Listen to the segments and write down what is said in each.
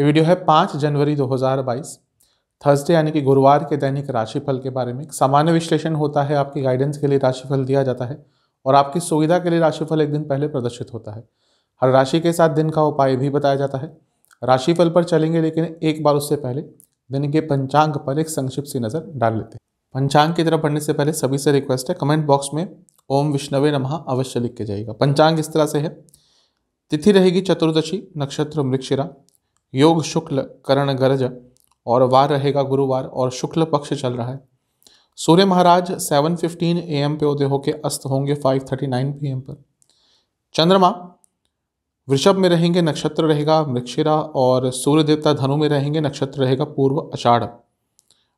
ये वीडियो है पाँच जनवरी 2022 थर्सडे यानी कि गुरुवार के दैनिक राशिफल के बारे में सामान्य विश्लेषण होता है आपकी गाइडेंस के लिए राशिफल दिया जाता है और आपकी सुविधा के लिए राशिफल एक दिन पहले प्रदर्शित होता है हर राशि के साथ दिन का उपाय भी बताया जाता है राशिफल पर चलेंगे लेकिन एक बार उससे पहले दिन के पंचांग पर एक संक्षिप्त सी नज़र डाल लेते हैं पंचांग की तरफ पढ़ने से पहले सभी से रिक्वेस्ट है कमेंट बॉक्स में ओम विष्णवे नमः अवश्य लिख के जाएगा पंचांग इस तरह से है तिथि रहेगी चतुर्दशी नक्षत्र मृक्षिरा योग शुक्ल करण गरज और वार रहेगा गुरुवार और शुक्ल पक्ष चल रहा है सूर्य महाराज 7:15 एम पे उदय होकर अस्त होंगे 5:39 एम पर चंद्रमा वृषभ में रहेंगे नक्षत्र रहेगा मृक्षिरा और सूर्य देवता धनु में रहेंगे नक्षत्र रहेगा पूर्व अषाढ़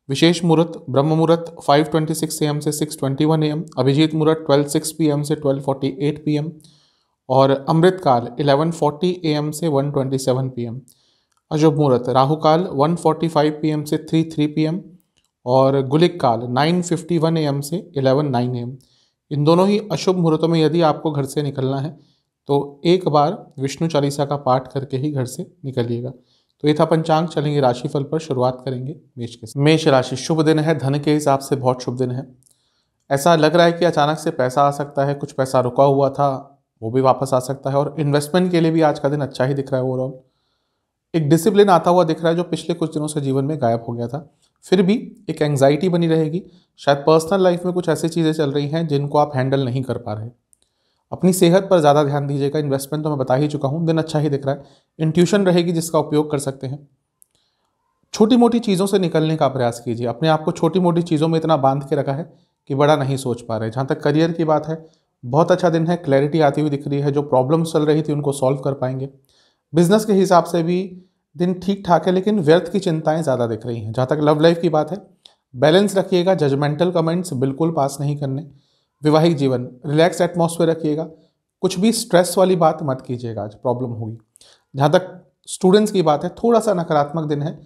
विशेष मुहूर्त ब्रह्म मुहूर्त 5:26 एम से 6:21 एम अभिजीत मुहूर्त 12:06 पीएम से 12:48 पीएम और अमृतकाल 11:40 एम से 1:27 पीएम अशुभ मुहूर्त राहु काल 1:45 पीएम से 3:3 पीएम और गुलिक काल 9:51 एएम से 11:09 एएम इन दोनों ही अशुभ मुहूर्तों में यदि आपको घर से निकलना है तो एक बार विष्णु चालीसा का पाठ करके ही घर से निकलिएगा तो ये था पंचांग चलेंगे राशिफल पर शुरुआत करेंगे मेष के मेष राशि शुभ दिन है धन के हिसाब से बहुत शुभ दिन है ऐसा लग रहा है कि अचानक से पैसा आ सकता है कुछ पैसा रुका हुआ था वो भी वापस आ सकता है और इन्वेस्टमेंट के लिए भी आज का दिन अच्छा ही दिख रहा है ओवरऑल एक डिसिप्लिन आता हुआ दिख रहा है जो पिछले कुछ दिनों से जीवन में गायब हो गया था फिर भी एक एंग्जाइटी बनी रहेगी शायद पर्सनल लाइफ में कुछ ऐसी चीज़ें चल रही हैं जिनको आप हैंडल नहीं कर पा रहे अपनी सेहत पर ज़्यादा ध्यान दीजिएगा इन्वेस्टमेंट तो मैं बता ही चुका हूँ दिन अच्छा ही दिख रहा है इंट्यूशन रहेगी जिसका उपयोग कर सकते हैं छोटी मोटी चीज़ों से निकलने का प्रयास कीजिए अपने आप को छोटी मोटी चीज़ों में इतना बांध के रखा है कि बड़ा नहीं सोच पा रहे जहाँ तक करियर की बात है बहुत अच्छा दिन है क्लैरिटी आती हुई दिख रही है जो प्रॉब्लम्स चल रही थी उनको सॉल्व कर पाएंगे बिजनेस के हिसाब से भी दिन ठीक ठाक है लेकिन व्यर्थ की चिंताएं ज़्यादा दिख रही हैं जहाँ तक लव लाइफ की बात है बैलेंस रखिएगा जजमेंटल कमेंट्स बिल्कुल पास नहीं करने विवाहिक जीवन रिलैक्स एटमोसफेयर रखिएगा कुछ भी स्ट्रेस वाली बात मत कीजिएगा आज प्रॉब्लम होगी जहाँ तक स्टूडेंट्स की बात है थोड़ा सा नकारात्मक दिन है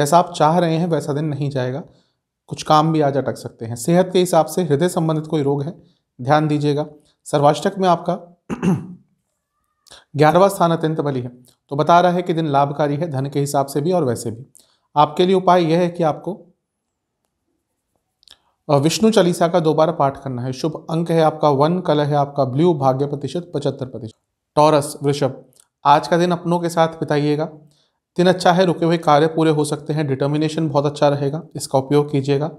जैसा आप चाह रहे हैं वैसा दिन नहीं जाएगा कुछ काम भी आज अटक सकते हैं सेहत के हिसाब से हृदय संबंधित कोई रोग है ध्यान दीजिएगा सर्वाष्टक में आपका ग्यारहवा स्थान अत्यंत बली है तो बता रहा है कि दिन लाभकारी है धन के हिसाब से भी और वैसे भी आपके लिए उपाय यह है कि आपको विष्णु चालीसा का दोबारा पाठ करना है शुभ अंक है आपका वन कल है आपका ब्लू भाग्य प्रतिशत पचहत्तर प्रतिशत टॉरस वृषभ आज का दिन अपनों के साथ बिताइएगा दिन अच्छा है रुके हुए कार्य पूरे हो सकते हैं डिटर्मिनेशन बहुत अच्छा रहेगा इसका उपयोग कीजिएगा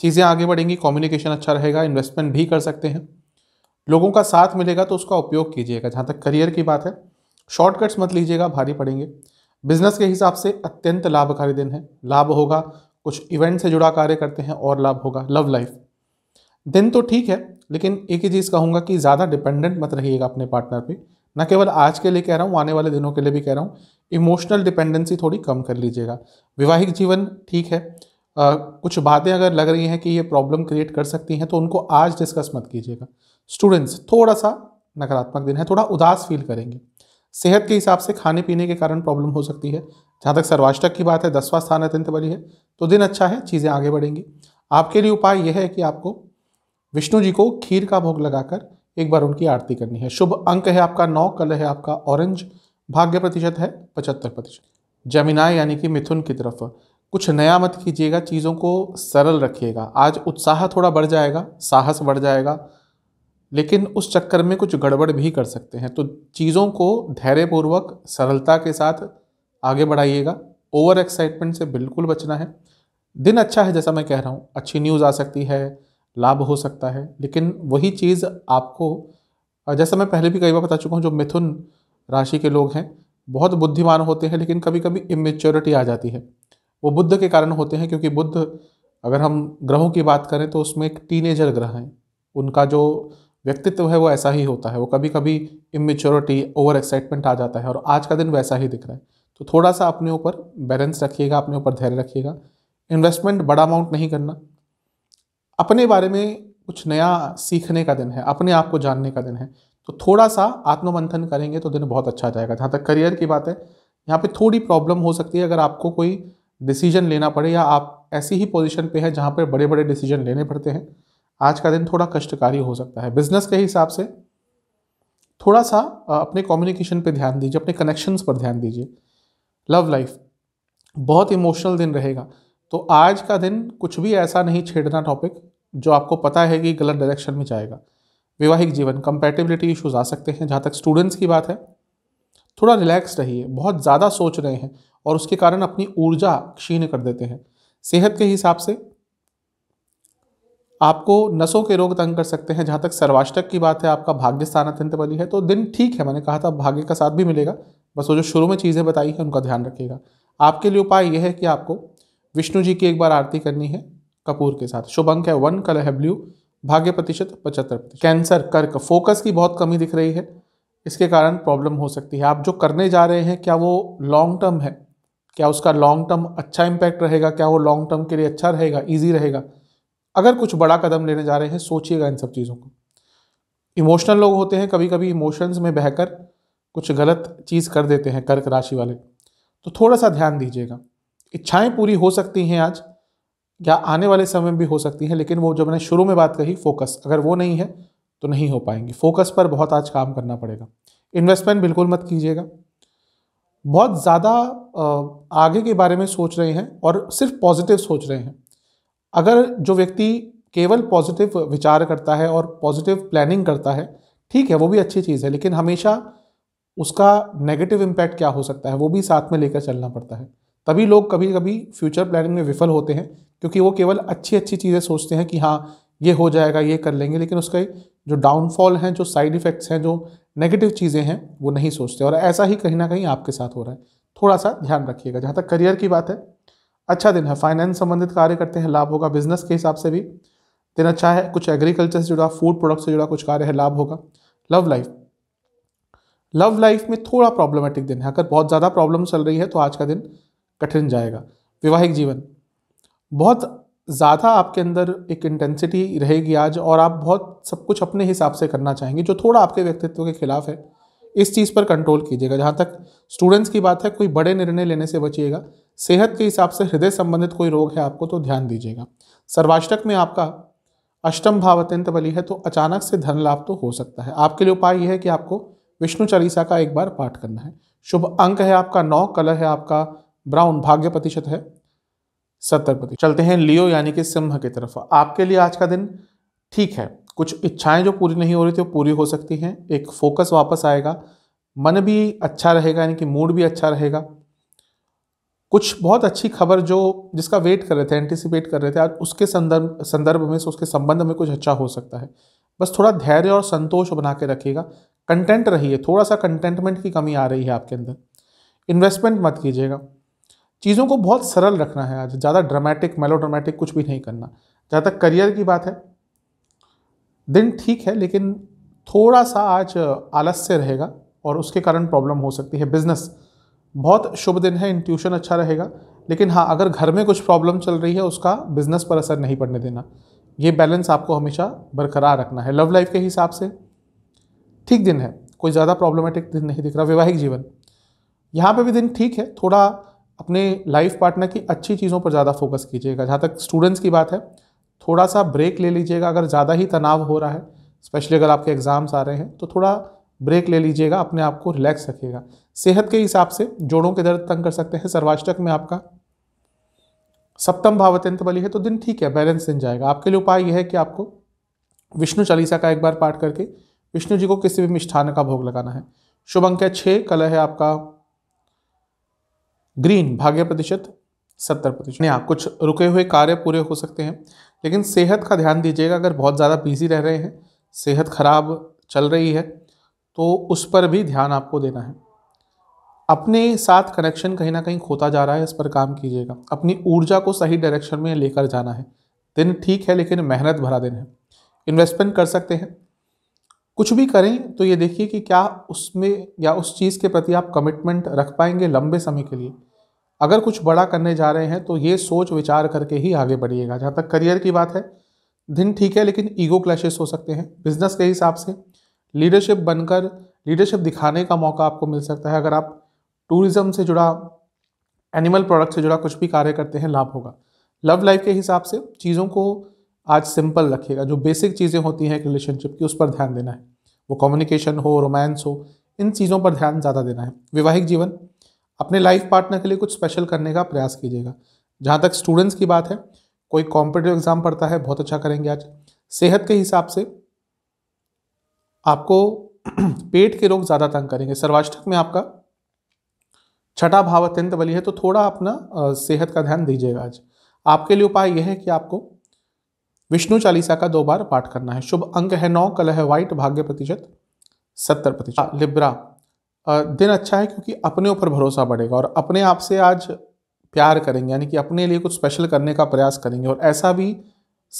चीज़ें आगे बढ़ेंगी कम्युनिकेशन अच्छा रहेगा इन्वेस्टमेंट भी कर सकते हैं लोगों का साथ मिलेगा तो उसका उपयोग कीजिएगा जहाँ तक करियर की बात है शॉर्टकट्स मत लीजिएगा भारी पड़ेंगे बिजनेस के हिसाब से अत्यंत लाभकारी दिन है लाभ होगा कुछ इवेंट से जुड़ा कार्य करते हैं और लाभ होगा लव लाइफ दिन तो ठीक है लेकिन एक ही चीज़ कहूँगा कि ज़्यादा डिपेंडेंट मत रहिएगा अपने पार्टनर पे न केवल आज के लिए कह रहा हूँ आने वाले दिनों के लिए भी कह रहा हूँ इमोशनल डिपेंडेंसी थोड़ी कम कर लीजिएगा वैवाहिक जीवन ठीक है आ, कुछ बातें अगर लग रही हैं कि ये प्रॉब्लम क्रिएट कर सकती हैं तो उनको आज डिस्कस मत कीजिएगा स्टूडेंट्स थोड़ा सा नकारात्मक दिन है थोड़ा उदास फील करेंगे सेहत के हिसाब से खाने पीने के कारण प्रॉब्लम हो सकती है जहाँ तक सर्वाष्टक की बात है दसवां स्थान अत्यंत बड़ी है तो दिन अच्छा है चीज़ें आगे बढ़ेंगी आपके लिए उपाय यह है कि आपको विष्णु जी को खीर का भोग लगाकर एक बार उनकी आरती करनी है शुभ अंक है आपका नौ कलर है आपका ऑरेंज भाग्य प्रतिशत है पचहत्तर प्रतिशत जमीनाए यानी कि मिथुन की तरफ कुछ नया मत कीजिएगा चीज़ों को सरल रखिएगा आज उत्साह थोड़ा बढ़ जाएगा साहस बढ़ जाएगा लेकिन उस चक्कर में कुछ गड़बड़ भी कर सकते हैं तो चीज़ों को धैर्यपूर्वक सरलता के साथ आगे बढ़ाइएगा ओवर एक्साइटमेंट से बिल्कुल बचना है दिन अच्छा है जैसा मैं कह रहा हूँ अच्छी न्यूज़ आ सकती है लाभ हो सकता है लेकिन वही चीज़ आपको जैसा मैं पहले भी कई बार बता चुका हूँ जो मिथुन राशि के लोग हैं बहुत बुद्धिमान होते हैं लेकिन कभी कभी इमेच्योरिटी आ जाती है वो बुद्ध के कारण होते हैं क्योंकि बुद्ध अगर हम ग्रहों की बात करें तो उसमें एक टीनेजर ग्रह हैं उनका जो व्यक्तित्व है वो ऐसा ही होता है वो कभी कभी इमेच्योरिटी ओवर एक्साइटमेंट आ जाता है और आज का दिन वैसा ही दिख रहा है तो थोड़ा सा अपने ऊपर बैलेंस रखिएगा अपने ऊपर धैर्य रखिएगा इन्वेस्टमेंट बड़ा अमाउंट नहीं करना अपने बारे में कुछ नया सीखने का दिन है अपने आप को जानने का दिन है तो थोड़ा सा आत्ममंथन करेंगे तो दिन बहुत अच्छा जाएगा जहाँ तक करियर की बात है यहाँ पे थोड़ी प्रॉब्लम हो सकती है अगर आपको कोई डिसीजन लेना पड़े या आप ऐसी ही पोजीशन पे है जहाँ पर बड़े बड़े डिसीजन लेने पड़ते हैं आज का दिन थोड़ा कष्टकारी हो सकता है बिजनेस के हिसाब से थोड़ा सा अपने कम्युनिकेशन पे ध्यान दीजिए अपने कनेक्शंस पर ध्यान दीजिए लव लाइफ बहुत इमोशनल दिन रहेगा तो आज का दिन कुछ भी ऐसा नहीं छेड़ना टॉपिक जो आपको पता है कि गलत डायरेक्शन में जाएगा वैवाहिक जीवन कंपेटेबिलिटी इशूज़ आ सकते हैं जहाँ तक स्टूडेंट्स की बात है थोड़ा रिलैक्स रहिए बहुत ज़्यादा सोच रहे हैं और उसके कारण अपनी ऊर्जा क्षीण कर देते हैं सेहत के हिसाब से आपको नसों के रोग तंग कर सकते हैं जहाँ तक सर्वाष्टक की बात है आपका भाग्य स्थान अत्यंत बली है तो दिन ठीक है मैंने कहा था भाग्य का साथ भी मिलेगा बस वो जो शुरू में चीज़ें बताई हैं उनका ध्यान रखिएगा आपके लिए उपाय यह है कि आपको विष्णु जी की एक बार आरती करनी है कपूर के साथ शुभ अंक है वन कलर है ब्लू भाग्य प्रतिशत पचहत्तर कैंसर कर्क फोकस की बहुत कमी दिख रही है इसके कारण प्रॉब्लम हो सकती है आप जो करने जा रहे हैं क्या वो लॉन्ग टर्म है क्या उसका लॉन्ग टर्म अच्छा इम्पैक्ट रहेगा क्या वो लॉन्ग टर्म के लिए अच्छा रहेगा ईजी रहेगा अगर कुछ बड़ा कदम लेने जा रहे हैं सोचिएगा इन सब चीज़ों को इमोशनल लोग होते हैं कभी कभी इमोशंस में बहकर कुछ गलत चीज़ कर देते हैं कर्क राशि वाले तो थोड़ा सा ध्यान दीजिएगा इच्छाएं पूरी हो सकती हैं आज या आने वाले समय में भी हो सकती हैं लेकिन वो जो मैंने शुरू में बात कही फोकस अगर वो नहीं है तो नहीं हो पाएंगी फोकस पर बहुत आज काम करना पड़ेगा इन्वेस्टमेंट बिल्कुल मत कीजिएगा बहुत ज़्यादा आगे के बारे में सोच रहे हैं और सिर्फ पॉजिटिव सोच रहे हैं अगर जो व्यक्ति केवल पॉजिटिव विचार करता है और पॉजिटिव प्लानिंग करता है ठीक है वो भी अच्छी चीज़ है लेकिन हमेशा उसका नेगेटिव इम्पैक्ट क्या हो सकता है वो भी साथ में लेकर चलना पड़ता है तभी लोग कभी कभी फ्यूचर प्लानिंग में विफल होते हैं क्योंकि वो केवल अच्छी अच्छी चीज़ें सोचते हैं कि हाँ ये हो जाएगा ये कर लेंगे लेकिन उसके जो डाउनफॉल हैं जो साइड इफ़ेक्ट्स हैं जो नेगेटिव चीज़ें हैं वो नहीं सोचते और ऐसा ही कहीं ना कहीं आपके साथ हो रहा है थोड़ा सा ध्यान रखिएगा जहाँ तक करियर की बात है अच्छा दिन है फाइनेंस संबंधित कार्य करते हैं लाभ होगा बिजनेस के हिसाब से भी दिन अच्छा है कुछ एग्रीकल्चर से जुड़ा फूड प्रोडक्ट से जुड़ा कुछ कार्य है लाभ होगा लव लाइफ लव लाइफ में थोड़ा प्रॉब्लमेटिक दिन है अगर बहुत ज़्यादा प्रॉब्लम चल रही है तो आज का दिन कठिन जाएगा वैवाहिक जीवन बहुत ज़्यादा आपके अंदर एक इंटेंसिटी रहेगी आज और आप बहुत सब कुछ अपने हिसाब से करना चाहेंगे जो थोड़ा आपके व्यक्तित्व के खिलाफ है इस चीज़ पर कंट्रोल कीजिएगा जहाँ तक स्टूडेंट्स की बात है कोई बड़े निर्णय लेने से बचिएगा सेहत के हिसाब से हृदय संबंधित कोई रोग है आपको तो ध्यान दीजिएगा सर्वाष्टक में आपका अष्टम भाव अत्यंत बली है तो अचानक से धन लाभ तो हो सकता है आपके लिए उपाय यह है कि आपको विष्णु चालीसा का एक बार पाठ करना है शुभ अंक है आपका नौ कलर है आपका ब्राउन भाग्य प्रतिशत है सत्तर प्रतिशत चलते हैं लियो यानी कि सिंह की तरफ आपके लिए आज का दिन ठीक है कुछ इच्छाएं जो पूरी नहीं हो रही थी वो पूरी हो सकती हैं एक फोकस वापस आएगा मन भी अच्छा रहेगा यानी कि मूड भी अच्छा रहेगा कुछ बहुत अच्छी खबर जो जिसका वेट कर रहे थे एंटिसिपेट कर रहे थे आज उसके संदर्भ संदर्भ में उसके संबंध में कुछ अच्छा हो सकता है बस थोड़ा धैर्य और संतोष बना के रखिएगा कंटेंट रहिए थोड़ा सा कंटेंटमेंट की कमी आ रही है आपके अंदर इन्वेस्टमेंट मत कीजिएगा चीज़ों को बहुत सरल रखना है आज ज़्यादा ड्रामेटिक मेलो ड्रामेटिक कुछ भी नहीं करना जहाँ तक करियर की बात है दिन ठीक है लेकिन थोड़ा सा आज आलस्य रहेगा और उसके कारण प्रॉब्लम हो सकती है बिजनेस बहुत शुभ दिन है इंट्यूशन अच्छा रहेगा लेकिन हाँ अगर घर में कुछ प्रॉब्लम चल रही है उसका बिजनेस पर असर नहीं पड़ने देना ये बैलेंस आपको हमेशा बरकरार रखना है लव लाइफ के हिसाब से ठीक दिन है कोई ज़्यादा प्रॉब्लमेटिक दिन नहीं दिख रहा वैवाहिक जीवन यहाँ पे भी दिन ठीक है थोड़ा अपने लाइफ पार्टनर की अच्छी चीज़ों पर ज़्यादा फोकस कीजिएगा जहाँ तक स्टूडेंट्स की बात है थोड़ा सा ब्रेक ले लीजिएगा अगर ज़्यादा ही तनाव हो रहा है स्पेशली अगर आपके एग्ज़ाम्स आ रहे हैं तो थोड़ा ब्रेक ले लीजिएगा अपने आप को रिलैक्स रखिएगा सेहत के हिसाब से जोड़ों के दर्द तंग कर सकते हैं सर्वाष्टक में आपका सप्तम भाव अत्यंत बली है तो दिन ठीक है बैलेंस दिन जाएगा आपके लिए उपाय यह है कि आपको विष्णु चालीसा का एक बार पाठ करके विष्णु जी को किसी भी मिष्ठान का भोग लगाना है शुभ अंक है छः कलर है आपका ग्रीन भाग्य प्रतिशत सत्तर प्रतिशत यहाँ कुछ रुके हुए कार्य पूरे हो सकते हैं लेकिन सेहत का ध्यान दीजिएगा अगर बहुत ज़्यादा बिजी रह रहे हैं सेहत खराब चल रही है तो उस पर भी ध्यान आपको देना है अपने साथ कनेक्शन कहीं ना कहीं खोता जा रहा है इस पर काम कीजिएगा अपनी ऊर्जा को सही डायरेक्शन में लेकर जाना है दिन ठीक है लेकिन मेहनत भरा दिन है इन्वेस्टमेंट कर सकते हैं कुछ भी करें तो ये देखिए कि क्या उसमें या उस चीज़ के प्रति आप कमिटमेंट रख पाएंगे लंबे समय के लिए अगर कुछ बड़ा करने जा रहे हैं तो ये सोच विचार करके ही आगे बढ़िएगा जहाँ तक करियर की बात है दिन ठीक है लेकिन ईगो क्लैशेस हो सकते हैं बिजनेस के हिसाब से लीडरशिप बनकर लीडरशिप दिखाने का मौका आपको मिल सकता है अगर आप टूरिज़्म से जुड़ा एनिमल प्रोडक्ट से जुड़ा कुछ भी कार्य करते हैं लाभ होगा लव लाइफ के हिसाब से चीज़ों को आज सिंपल रखिएगा जो बेसिक चीज़ें होती हैं एक रिलेशनशिप की उस पर ध्यान देना है वो कम्युनिकेशन हो रोमांस हो इन चीज़ों पर ध्यान ज़्यादा देना है वैवाहिक जीवन अपने लाइफ पार्टनर के लिए कुछ स्पेशल करने का प्रयास कीजिएगा जहाँ तक स्टूडेंट्स की बात है कोई कॉम्पिटेटिव एग्ज़ाम पड़ता है बहुत अच्छा करेंगे आज सेहत के हिसाब से आपको पेट के रोग ज़्यादा तंग करेंगे सर्वाष्टक में आपका छठा भाव अत्यंत बली है तो थोड़ा अपना सेहत का ध्यान दीजिएगा आज आपके लिए उपाय यह है कि आपको विष्णु चालीसा का दो बार पाठ करना है शुभ अंक है नौ कल है व्हाइट भाग्य प्रतिशत सत्तर प्रतिशत हाँ। लिब्रा दिन अच्छा है क्योंकि अपने ऊपर भरोसा बढ़ेगा और अपने आप से आज प्यार करेंगे यानी कि अपने लिए कुछ स्पेशल करने का प्रयास करेंगे और ऐसा भी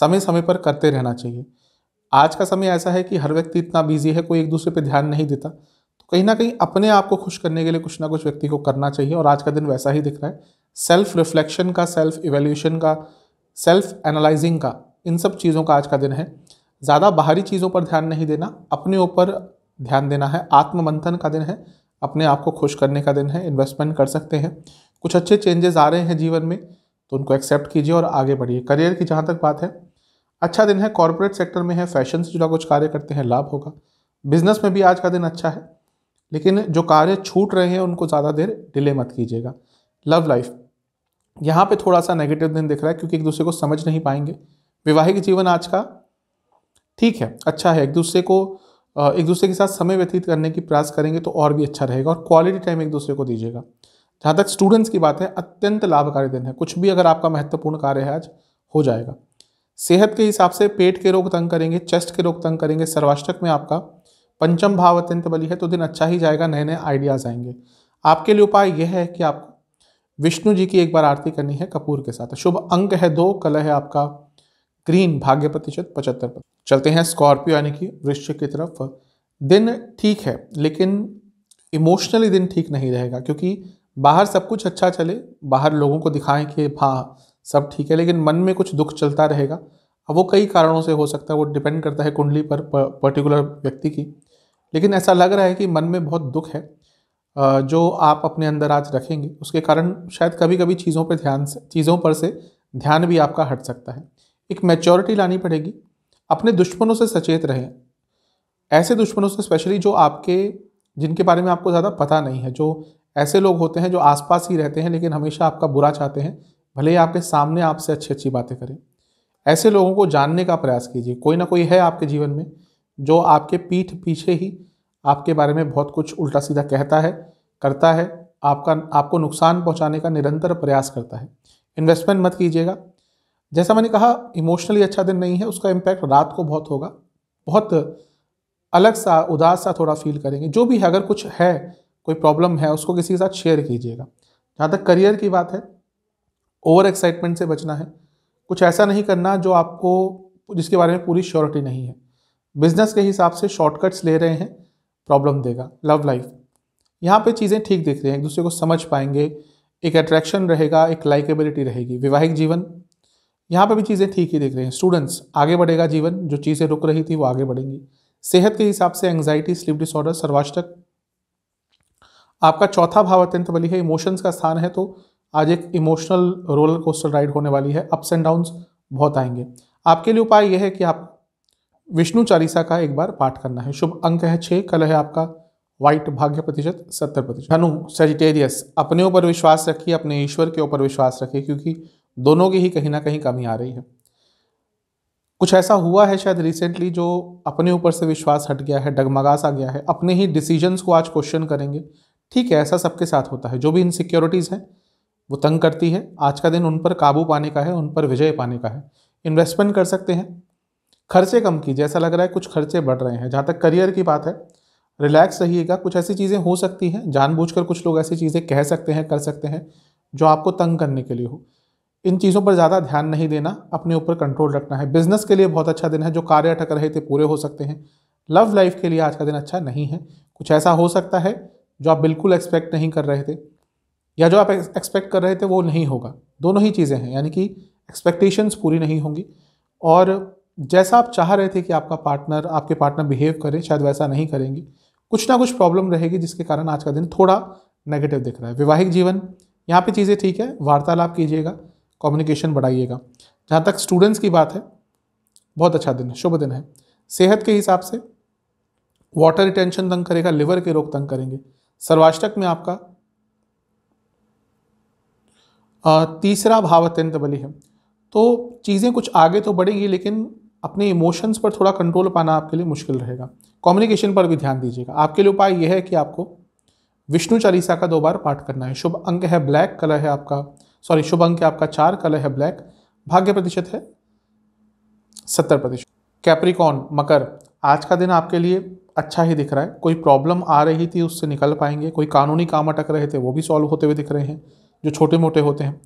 समय समय पर करते रहना चाहिए आज का समय ऐसा है कि हर व्यक्ति इतना बिजी है कोई एक दूसरे पर ध्यान नहीं देता कहीं ना कहीं अपने आप को खुश करने के लिए कुछ ना कुछ व्यक्ति को करना चाहिए और आज का दिन वैसा ही दिख रहा है सेल्फ रिफ्लेक्शन का सेल्फ इवेल्यूशन का सेल्फ एनालाइजिंग का इन सब चीज़ों का आज का दिन है ज़्यादा बाहरी चीज़ों पर ध्यान नहीं देना अपने ऊपर ध्यान देना है आत्म मंथन का दिन है अपने आप को खुश करने का दिन है इन्वेस्टमेंट कर सकते हैं कुछ अच्छे चेंजेस आ रहे हैं जीवन में तो उनको एक्सेप्ट कीजिए और आगे बढ़िए करियर की जहाँ तक बात है अच्छा दिन है कॉरपोरेट सेक्टर में है फैशन से जुड़ा कुछ कार्य करते हैं लाभ होगा बिजनेस में भी आज का दिन अच्छा है लेकिन जो कार्य छूट रहे हैं उनको ज़्यादा देर डिले मत कीजिएगा लव लाइफ यहाँ पे थोड़ा सा नेगेटिव दिन दिख रहा है क्योंकि एक दूसरे को समझ नहीं पाएंगे वैवाहिक जीवन आज का ठीक है अच्छा है एक दूसरे को एक दूसरे के साथ समय व्यतीत करने की प्रयास करेंगे तो और भी अच्छा रहेगा और क्वालिटी टाइम एक दूसरे को दीजिएगा जहाँ तक स्टूडेंट्स की बात है अत्यंत लाभकारी दिन है कुछ भी अगर आपका महत्वपूर्ण कार्य है आज हो जाएगा सेहत के हिसाब से पेट के रोग तंग करेंगे चेस्ट के रोग तंग करेंगे सर्वाष्टक में आपका पंचम भाव अत्यंत बली है तो दिन अच्छा ही जाएगा नए नए आइडियाज़ आएंगे आपके लिए उपाय यह है कि आपको विष्णु जी की एक बार आरती करनी है कपूर के साथ शुभ अंक है दो कल है आपका ग्रीन भाग्य प्रतिशत पचहत्तर चलते हैं स्कॉर्पियो यानी कि वृश्चिक की तरफ दिन ठीक है लेकिन इमोशनली दिन ठीक नहीं रहेगा क्योंकि बाहर सब कुछ अच्छा चले बाहर लोगों को दिखाएं कि हाँ सब ठीक है लेकिन मन में कुछ दुख चलता रहेगा अब वो कई कारणों से हो सकता है वो डिपेंड करता है कुंडली पर पर्टिकुलर व्यक्ति की लेकिन ऐसा लग रहा है कि मन में बहुत दुख है जो आप अपने अंदर आज रखेंगे उसके कारण शायद कभी कभी चीज़ों पर ध्यान से चीज़ों पर से ध्यान भी आपका हट सकता है एक मैच्योरिटी लानी पड़ेगी अपने दुश्मनों से सचेत रहें ऐसे दुश्मनों से स्पेशली जो आपके जिनके बारे में आपको ज़्यादा पता नहीं है जो ऐसे लोग होते हैं जो आसपास ही रहते हैं लेकिन हमेशा आपका बुरा चाहते हैं भले ही आपके सामने आपसे अच्छी अच्छी बातें करें ऐसे लोगों को जानने का प्रयास कीजिए कोई ना कोई है आपके जीवन में जो आपके पीठ पीछे ही आपके बारे में बहुत कुछ उल्टा सीधा कहता है करता है आपका आपको नुकसान पहुंचाने का निरंतर प्रयास करता है इन्वेस्टमेंट मत कीजिएगा जैसा मैंने कहा इमोशनली अच्छा दिन नहीं है उसका इम्पैक्ट रात को बहुत होगा बहुत अलग सा उदास सा थोड़ा फील करेंगे जो भी है अगर कुछ है कोई प्रॉब्लम है उसको किसी के साथ शेयर कीजिएगा जहाँ तक करियर की बात है ओवर एक्साइटमेंट से बचना है कुछ ऐसा नहीं करना जो आपको जिसके बारे में पूरी श्योरिटी नहीं है बिजनेस के हिसाब से शॉर्टकट्स ले रहे हैं प्रॉब्लम देगा लव लाइफ यहाँ पे चीज़ें ठीक दिख रही हैं एक दूसरे को समझ पाएंगे एक अट्रैक्शन रहेगा एक लाइकेबिलिटी रहेगी वैवाहिक जीवन यहाँ पे भी चीज़ें ठीक ही दिख रही हैं स्टूडेंट्स आगे बढ़ेगा जीवन जो चीज़ें रुक रही थी वो आगे बढ़ेंगी सेहत के हिसाब से एंग्जाइटी स्लीप डिसऑर्डर सर्वाष्टक आपका चौथा भाव अत्यंत बलि है इमोशंस का स्थान है तो आज एक इमोशनल रोलर कोस्टर राइड होने वाली है अप्स एंड डाउन्स बहुत आएंगे आपके लिए उपाय यह है कि आप विष्णु चालीसा का एक बार पाठ करना है शुभ अंक है छः कल है आपका व्हाइट भाग्य प्रतिशत सत्तर प्रतिशत धनु सेजिटेरियस अपने ऊपर विश्वास रखिए अपने ईश्वर के ऊपर विश्वास रखिए क्योंकि दोनों की ही कहीं ना कहीं कमी आ रही है कुछ ऐसा हुआ है शायद रिसेंटली जो अपने ऊपर से विश्वास हट गया है डगमगा सा गया है अपने ही डिसीजंस को आज क्वेश्चन करेंगे ठीक है ऐसा सबके साथ होता है जो भी इनसिक्योरिटीज़ हैं वो तंग करती है आज का दिन उन पर काबू पाने का है उन पर विजय पाने का है इन्वेस्टमेंट कर सकते हैं खर्चे कम कीजिए ऐसा लग रहा है कुछ खर्चे बढ़ रहे हैं जहाँ तक करियर की बात है रिलैक्स रहिएगा कुछ ऐसी चीज़ें हो सकती हैं जानबूझकर कुछ लोग ऐसी चीज़ें कह सकते हैं कर सकते हैं जो आपको तंग करने के लिए हो इन चीज़ों पर ज़्यादा ध्यान नहीं देना अपने ऊपर कंट्रोल रखना है बिजनेस के लिए बहुत अच्छा दिन है जो कार्य अटक रहे थे पूरे हो सकते हैं लव लाइफ के लिए आज का दिन अच्छा नहीं है कुछ ऐसा हो सकता है जो आप बिल्कुल एक्सपेक्ट नहीं कर रहे थे या जो आप एक्सपेक्ट कर रहे थे वो नहीं होगा दोनों ही चीज़ें हैं यानी कि एक्सपेक्टेशंस पूरी नहीं होंगी और जैसा आप चाह रहे थे कि आपका पार्टनर आपके पार्टनर बिहेव करें शायद वैसा नहीं करेंगे कुछ ना कुछ प्रॉब्लम रहेगी जिसके कारण आज का दिन थोड़ा नेगेटिव दिख रहा है वैवाहिक जीवन यहाँ पे चीज़ें ठीक है वार्तालाप कीजिएगा कम्युनिकेशन बढ़ाइएगा जहाँ तक स्टूडेंट्स की बात है बहुत अच्छा दिन है शुभ दिन है सेहत के हिसाब से वाटर रिटेंशन तंग करेगा लिवर के रोग तंग करेंगे सर्वाष्टक में आपका तीसरा भाव अत्यंत बलि है तो चीज़ें कुछ आगे तो बढ़ेंगी लेकिन अपने इमोशंस पर थोड़ा कंट्रोल पाना आपके लिए मुश्किल रहेगा कम्युनिकेशन पर भी ध्यान दीजिएगा आपके लिए उपाय यह है कि आपको विष्णु चालीसा का दो बार पाठ करना है शुभ अंक है ब्लैक कलर है आपका सॉरी शुभ अंक है आपका चार कलर है ब्लैक भाग्य प्रतिशत है सत्तर प्रतिशत कैप्रिकॉन मकर आज का दिन आपके लिए अच्छा ही दिख रहा है कोई प्रॉब्लम आ रही थी उससे निकल पाएंगे कोई कानूनी काम अटक रहे थे वो भी सॉल्व होते हुए दिख रहे हैं जो छोटे मोटे होते हैं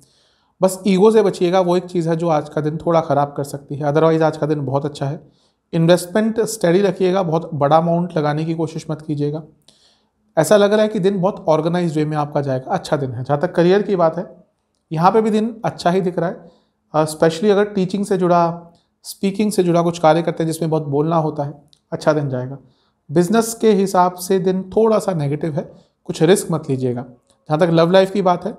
बस ईगो से बचिएगा वो एक चीज़ है जो आज का दिन थोड़ा ख़राब कर सकती है अदरवाइज़ आज का दिन बहुत अच्छा है इन्वेस्टमेंट स्टडी रखिएगा बहुत बड़ा अमाउंट लगाने की कोशिश मत कीजिएगा ऐसा लग रहा है कि दिन बहुत ऑर्गेनाइज वे में आपका जाएगा अच्छा दिन है जहाँ तक करियर की बात है यहाँ पर भी दिन अच्छा ही दिख रहा है स्पेशली अगर टीचिंग से जुड़ा स्पीकिंग से जुड़ा कुछ कार्य करते हैं जिसमें बहुत बोलना होता है अच्छा दिन जाएगा बिजनेस के हिसाब से दिन थोड़ा सा नेगेटिव है कुछ रिस्क मत लीजिएगा जहाँ तक लव लाइफ की बात है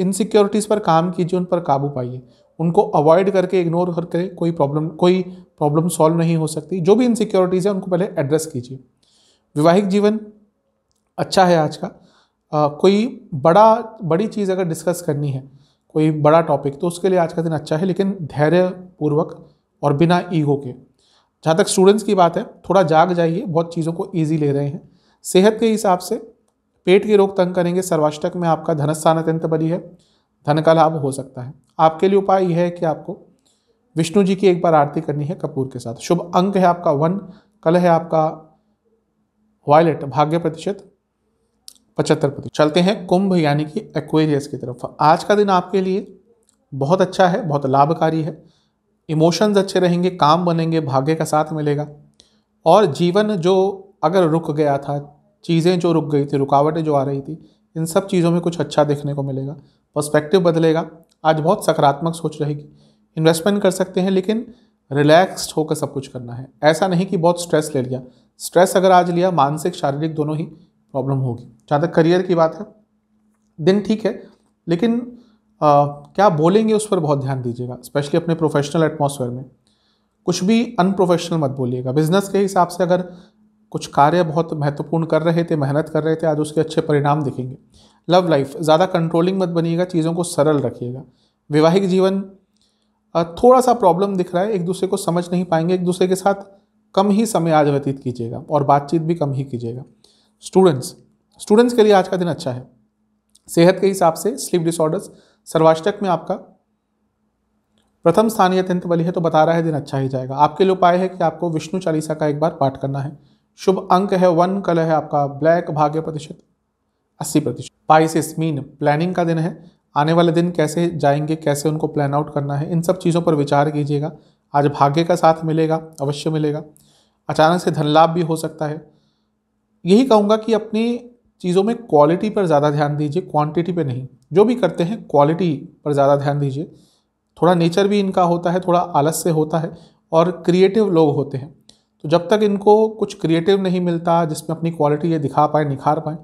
इनसिक्योरिटीज़ पर काम कीजिए उन पर काबू पाइए उनको अवॉइड करके इग्नोर करके कोई प्रॉब्लम कोई प्रॉब्लम सॉल्व नहीं हो सकती जो भी इनसिक्योरिटीज़ है उनको पहले एड्रेस कीजिए वैवाहिक जीवन अच्छा है आज का आ, कोई बड़ा बड़ी चीज़ अगर डिस्कस करनी है कोई बड़ा टॉपिक तो उसके लिए आज का दिन अच्छा है लेकिन धैर्यपूर्वक और बिना ईगो के जहाँ तक स्टूडेंट्स की बात है थोड़ा जाग जाइए बहुत चीज़ों को ईजी ले रहे हैं सेहत के हिसाब से पेट के रोग तंग करेंगे सर्वाष्टक में आपका धनस्थान अत्यंत बली है धन का लाभ हो सकता है आपके लिए उपाय यह है कि आपको विष्णु जी की एक बार आरती करनी है कपूर के साथ शुभ अंक है आपका वन कल है आपका वायलेट भाग्य प्रतिशत पचहत्तर प्रतिशत चलते हैं कुंभ यानी कि एक्वेरियस की तरफ आज का दिन आपके लिए बहुत अच्छा है बहुत लाभकारी है इमोशंस अच्छे रहेंगे काम बनेंगे भाग्य का साथ मिलेगा और जीवन जो अगर रुक गया था चीज़ें जो रुक गई थी रुकावटें जो आ रही थी इन सब चीज़ों में कुछ अच्छा देखने को मिलेगा पर्सपेक्टिव बदलेगा आज बहुत सकारात्मक सोच रहेगी इन्वेस्टमेंट कर सकते हैं लेकिन रिलैक्स्ड होकर सब कुछ करना है ऐसा नहीं कि बहुत स्ट्रेस ले लिया स्ट्रेस अगर आज लिया मानसिक शारीरिक दोनों ही प्रॉब्लम होगी जहाँ तक करियर की बात है दिन ठीक है लेकिन आ, क्या बोलेंगे उस पर बहुत ध्यान दीजिएगा स्पेशली अपने प्रोफेशनल एटमोसफेयर में कुछ भी अनप्रोफेशनल मत बोलिएगा बिजनेस के हिसाब से अगर कुछ कार्य बहुत महत्वपूर्ण कर रहे थे मेहनत कर रहे थे आज उसके अच्छे परिणाम दिखेंगे लव लाइफ ज़्यादा कंट्रोलिंग मत बनिएगा चीज़ों को सरल रखिएगा वैवाहिक जीवन थोड़ा सा प्रॉब्लम दिख रहा है एक दूसरे को समझ नहीं पाएंगे एक दूसरे के साथ कम ही समय आज व्यतीत कीजिएगा और बातचीत भी कम ही कीजिएगा स्टूडेंट्स स्टूडेंट्स के लिए आज का दिन अच्छा है सेहत के हिसाब से स्लीप डिसऑर्डर्स सर्वाष्टक में आपका प्रथम स्थानीय अत्यंत बलि है तो बता रहा है दिन अच्छा ही जाएगा आपके लिए उपाय है कि आपको विष्णु चालीसा का एक बार पाठ करना है शुभ अंक है वन कलर है आपका ब्लैक भाग्य प्रतिशत अस्सी प्रतिशत पाइसिस मीन प्लानिंग का दिन है आने वाले दिन कैसे जाएंगे कैसे उनको प्लान आउट करना है इन सब चीज़ों पर विचार कीजिएगा आज भाग्य का साथ मिलेगा अवश्य मिलेगा अचानक से धन लाभ भी हो सकता है यही कहूँगा कि अपनी चीज़ों में क्वालिटी पर ज़्यादा ध्यान दीजिए क्वांटिटी पर नहीं जो भी करते हैं क्वालिटी पर ज़्यादा ध्यान दीजिए थोड़ा नेचर भी इनका होता है थोड़ा आलस से होता है और क्रिएटिव लोग होते हैं तो जब तक इनको कुछ क्रिएटिव नहीं मिलता जिसमें अपनी क्वालिटी ये दिखा पाए निखार पाएँ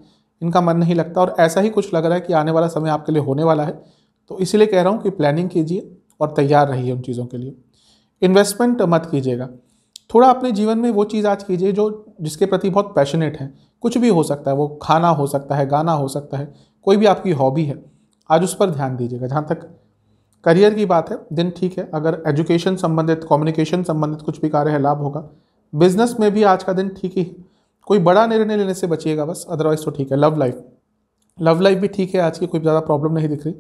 इनका मन नहीं लगता और ऐसा ही कुछ लग रहा है कि आने वाला समय आपके लिए होने वाला है तो इसीलिए कह रहा हूँ कि प्लानिंग कीजिए और तैयार रहिए उन चीज़ों के लिए इन्वेस्टमेंट मत कीजिएगा थोड़ा अपने जीवन में वो चीज़ आज कीजिए जो जिसके प्रति बहुत पैशनेट हैं कुछ भी हो सकता है वो खाना हो सकता है गाना हो सकता है कोई भी आपकी हॉबी है आज उस पर ध्यान दीजिएगा जहाँ तक करियर की बात है दिन ठीक है अगर एजुकेशन संबंधित कम्युनिकेशन संबंधित कुछ भी कार्य है लाभ होगा बिजनेस में भी आज का दिन ठीक ही कोई बड़ा निर्णय लेने से बचिएगा बस अदरवाइज तो ठीक है लव लाइफ लव लाइफ भी ठीक है आज की कोई ज़्यादा प्रॉब्लम नहीं दिख रही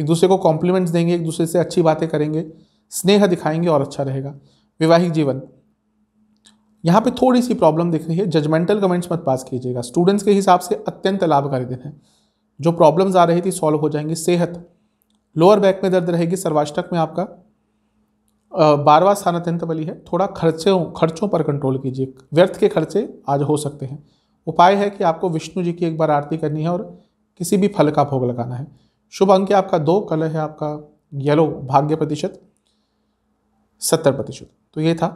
एक दूसरे को कॉम्प्लीमेंट्स देंगे एक दूसरे से अच्छी बातें करेंगे स्नेह दिखाएंगे और अच्छा रहेगा वैवाहिक जीवन यहाँ पे थोड़ी सी प्रॉब्लम दिख रही है जजमेंटल कमेंट्स मत पास कीजिएगा स्टूडेंट्स के हिसाब से अत्यंत लाभकारी दिन है जो प्रॉब्लम्स आ रही थी सॉल्व हो जाएंगी सेहत लोअर बैक में दर्द रहेगी सर्वाष्टक में आपका बारवा स्थान अत्यंत बली है थोड़ा खर्चों खर्चों पर कंट्रोल कीजिए व्यर्थ के खर्चे आज हो सकते हैं उपाय है कि आपको विष्णु जी की एक बार आरती करनी है और किसी भी फल का भोग लगाना है शुभ अंक है आपका दो कलर है आपका येलो भाग्य प्रतिशत सत्तर प्रतिशत तो ये था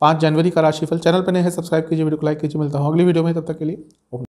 पाँच जनवरी का राशिफल चैनल पर नहीं है सब्सक्राइब कीजिए वीडियो को लाइक कीजिए मिलता हूँ अगली वीडियो में तब तक के लिए